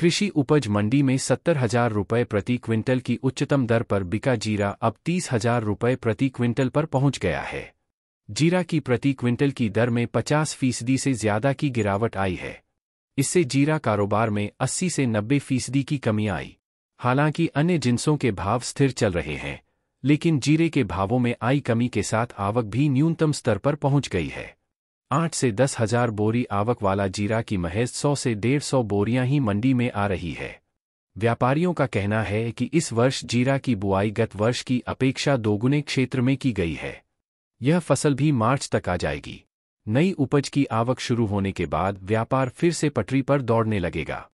कृषि उपज मंडी में सत्तर हजार रुपये प्रति क्विंटल की उच्चतम दर पर बिका जीरा अब तीस हजार रुपये प्रति क्विंटल पर पहुंच गया है जीरा की प्रति क्विंटल की दर में पचास फीसदी से ज्यादा की गिरावट आई है इससे जीरा कारोबार में 80 से 90 फीसदी की कमी आई हालांकि अन्य जिनसों के भाव स्थिर चल रहे हैं लेकिन जीरे के भावों में आई कमी के साथ आवक भी न्यूनतम स्तर पर पहुंच गई है आठ से दस हजार बोरी आवक वाला जीरा की महज सौ से डेढ़ सौ बोरियां ही मंडी में आ रही है व्यापारियों का कहना है कि इस वर्ष जीरा की बुआई गत वर्ष की अपेक्षा दोगुने क्षेत्र में की गई है यह फसल भी मार्च तक आ जाएगी नई उपज की आवक शुरू होने के बाद व्यापार फिर से पटरी पर दौड़ने लगेगा